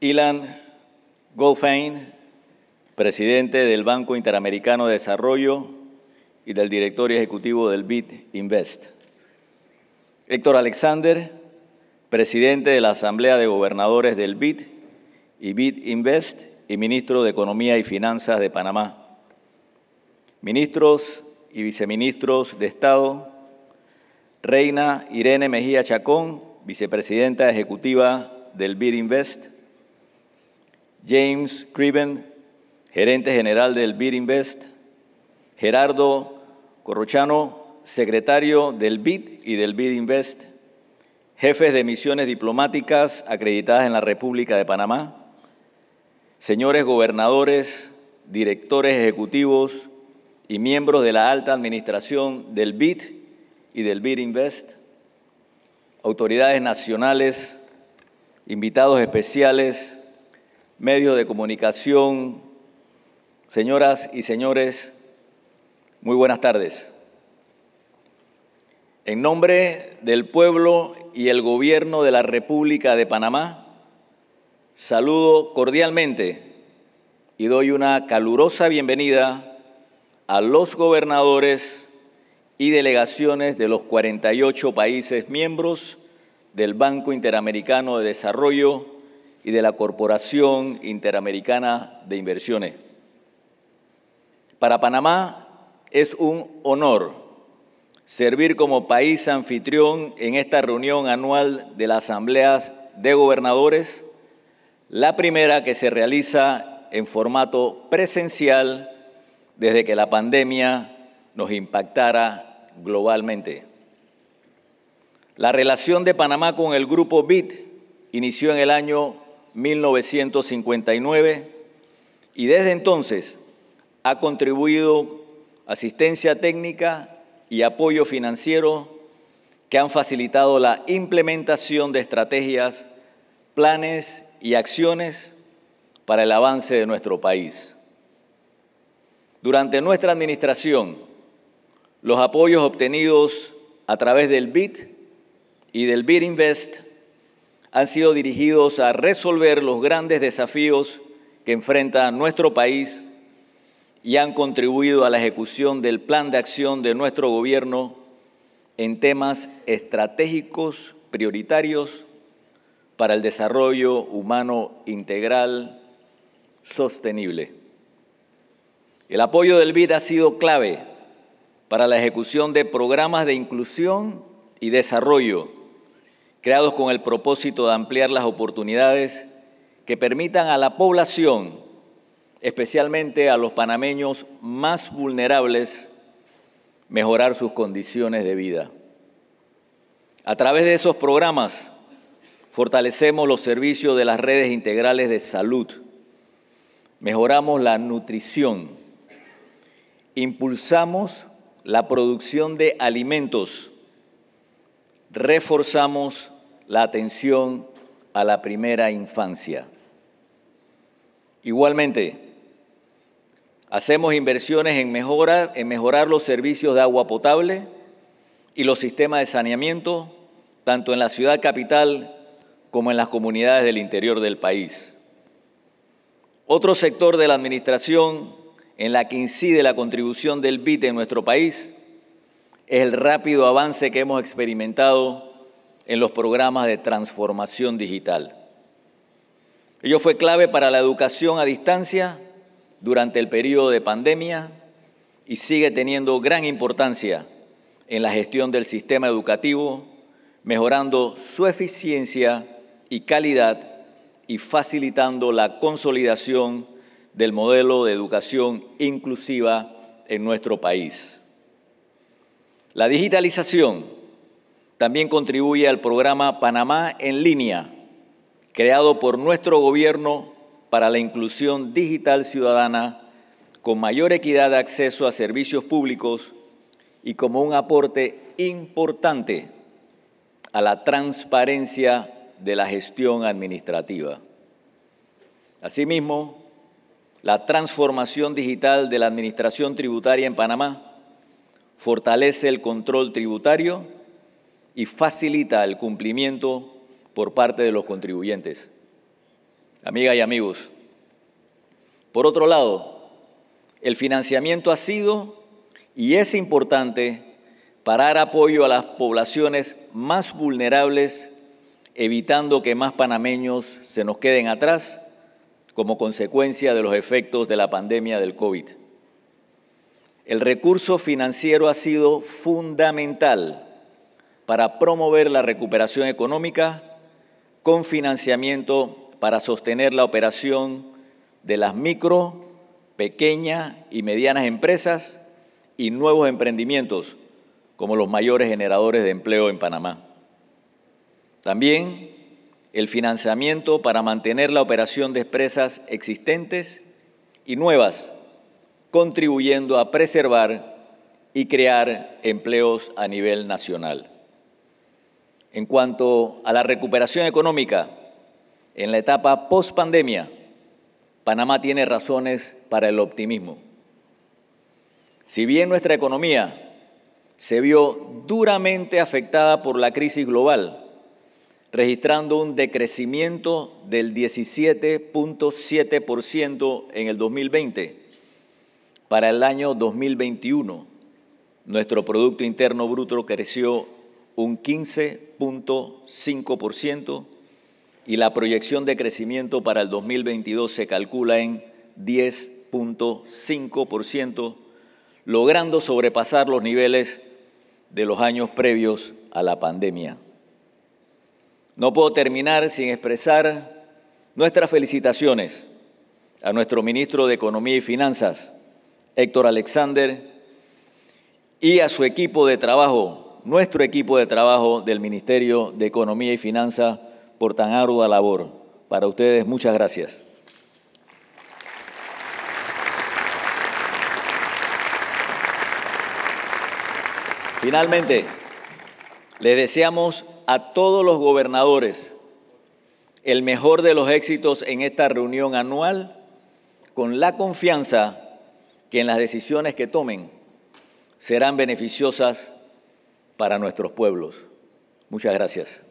Ilan Goldfein, presidente del Banco Interamericano de Desarrollo y del director ejecutivo del BID Invest. Héctor Alexander, presidente de la Asamblea de Gobernadores del BID y BID Invest y ministro de Economía y Finanzas de Panamá. Ministros y viceministros de Estado, Reina Irene Mejía Chacón, vicepresidenta ejecutiva del BID Invest, James Criven, gerente general del BID Invest, Gerardo Corrochano, secretario del BID y del BID Invest, jefes de misiones diplomáticas acreditadas en la República de Panamá, señores gobernadores, directores ejecutivos y miembros de la alta administración del BID y del BID Invest, autoridades nacionales, invitados especiales, medios de comunicación, señoras y señores, muy buenas tardes. En nombre del pueblo y el gobierno de la República de Panamá, saludo cordialmente y doy una calurosa bienvenida a los gobernadores y delegaciones de los 48 países miembros del Banco Interamericano de Desarrollo y de la Corporación Interamericana de Inversiones. Para Panamá es un honor servir como país anfitrión en esta reunión anual de las asambleas de gobernadores, la primera que se realiza en formato presencial desde que la pandemia nos impactara globalmente. La relación de Panamá con el grupo Bit inició en el año 1959 y desde entonces ha contribuido asistencia técnica y apoyo financiero que han facilitado la implementación de estrategias, planes y acciones para el avance de nuestro país. Durante nuestra administración, los apoyos obtenidos a través del BIT y del BIT Invest han sido dirigidos a resolver los grandes desafíos que enfrenta nuestro país y han contribuido a la ejecución del plan de acción de nuestro gobierno en temas estratégicos prioritarios para el desarrollo humano integral sostenible. El apoyo del BID ha sido clave para la ejecución de programas de inclusión y desarrollo creados con el propósito de ampliar las oportunidades que permitan a la población, especialmente a los panameños más vulnerables, mejorar sus condiciones de vida. A través de esos programas fortalecemos los servicios de las redes integrales de salud, mejoramos la nutrición, impulsamos la producción de alimentos, reforzamos la atención a la primera infancia. Igualmente, hacemos inversiones en, en mejorar los servicios de agua potable y los sistemas de saneamiento, tanto en la ciudad capital como en las comunidades del interior del país. Otro sector de la administración en la que incide la contribución del BIT en nuestro país es el rápido avance que hemos experimentado en los programas de transformación digital. Ello fue clave para la educación a distancia durante el periodo de pandemia y sigue teniendo gran importancia en la gestión del sistema educativo, mejorando su eficiencia y calidad y facilitando la consolidación del modelo de educación inclusiva en nuestro país. La digitalización también contribuye al programa Panamá en línea, creado por nuestro gobierno para la inclusión digital ciudadana con mayor equidad de acceso a servicios públicos y como un aporte importante a la transparencia de la gestión administrativa. Asimismo, la transformación digital de la administración tributaria en Panamá fortalece el control tributario y facilita el cumplimiento por parte de los contribuyentes. Amigas y amigos, por otro lado, el financiamiento ha sido y es importante para dar apoyo a las poblaciones más vulnerables, evitando que más panameños se nos queden atrás como consecuencia de los efectos de la pandemia del COVID. El recurso financiero ha sido fundamental para promover la recuperación económica con financiamiento para sostener la operación de las micro, pequeñas y medianas empresas y nuevos emprendimientos como los mayores generadores de empleo en Panamá. También el financiamiento para mantener la operación de empresas existentes y nuevas contribuyendo a preservar y crear empleos a nivel nacional. En cuanto a la recuperación económica, en la etapa post-pandemia, Panamá tiene razones para el optimismo. Si bien nuestra economía se vio duramente afectada por la crisis global, registrando un decrecimiento del 17.7% en el 2020, para el año 2021, nuestro Producto Interno Bruto creció un 15.5% y la proyección de crecimiento para el 2022 se calcula en 10.5%, logrando sobrepasar los niveles de los años previos a la pandemia. No puedo terminar sin expresar nuestras felicitaciones a nuestro ministro de Economía y Finanzas, Héctor Alexander, y a su equipo de trabajo, nuestro equipo de trabajo del Ministerio de Economía y Finanzas, por tan ardua labor. Para ustedes, muchas gracias. Finalmente, les deseamos a todos los gobernadores el mejor de los éxitos en esta reunión anual, con la confianza que en las decisiones que tomen serán beneficiosas para nuestros pueblos. Muchas gracias.